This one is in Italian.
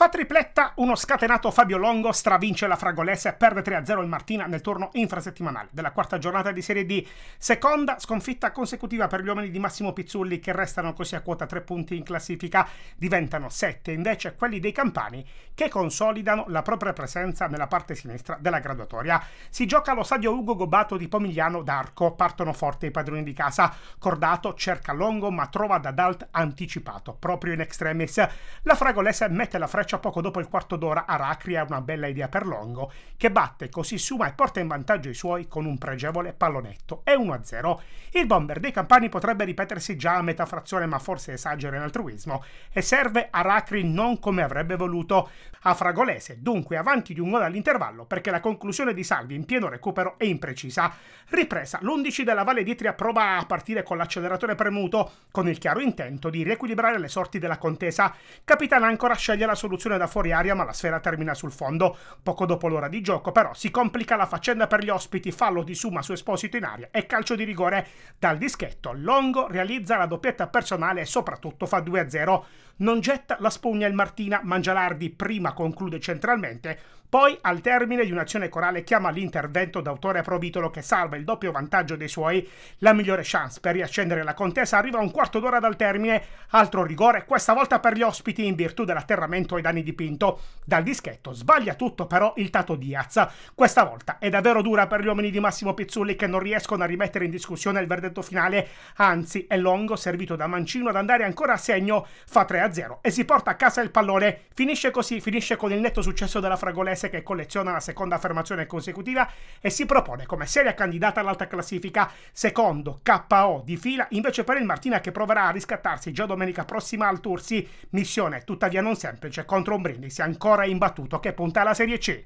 Fa tripletta uno scatenato Fabio Longo, stravince la Fragolese e perde 3-0 il Martina nel turno infrasettimanale della quarta giornata di Serie D. Seconda sconfitta consecutiva per gli uomini di Massimo Pizzulli che restano così a quota 3 punti in classifica. Diventano 7 invece quelli dei Campani che consolidano la propria presenza nella parte sinistra della graduatoria. Si gioca allo stadio Ugo Gobato di Pomigliano d'Arco. Partono forte i padroni di casa. Cordato cerca Longo ma trova Dadalt anticipato proprio in extremis. La Fragolese mette la freccia perciò poco dopo il quarto d'ora Aracri ha una bella idea per Longo, che batte così Suma e porta in vantaggio i suoi con un pregevole pallonetto È 1-0. Il bomber dei campani potrebbe ripetersi già a metà frazione ma forse esagera in altruismo e serve Aracri non come avrebbe voluto. A Fragolese dunque avanti di un gol all'intervallo perché la conclusione di Salvi in pieno recupero è imprecisa. Ripresa, l'11 della Valle d'Itria prova a partire con l'acceleratore premuto con il chiaro intento di riequilibrare le sorti della contesa. Capitana ancora sceglie la soluzione soluzione da fuori aria ma la sfera termina sul fondo poco dopo l'ora di gioco però si complica la faccenda per gli ospiti fallo di Suma su Esposito in aria e calcio di rigore dal dischetto Longo realizza la doppietta personale e soprattutto fa 2-0 non getta la spugna il Martina Mangialardi prima conclude centralmente poi al termine di un'azione corale chiama l'intervento d'autore Probitolo che salva il doppio vantaggio dei suoi la migliore chance per riaccendere la contesa arriva un quarto d'ora dal termine altro rigore questa volta per gli ospiti in virtù dell'atterramento e Dani dipinto dal dischetto. Sbaglia tutto però il Tato Diaz. Questa volta è davvero dura per gli uomini di Massimo Pizzulli che non riescono a rimettere in discussione il verdetto finale, anzi è Longo servito da Mancino ad andare ancora a segno, fa 3-0 e si porta a casa il pallone. Finisce così, finisce con il netto successo della Fragolese che colleziona la seconda affermazione consecutiva e si propone come seria candidata all'alta classifica, secondo KO di fila invece per il Martina che proverà a riscattarsi già domenica prossima al Tursi, missione tuttavia non semplice con contro un Brindisi ancora imbattuto che punta alla Serie C.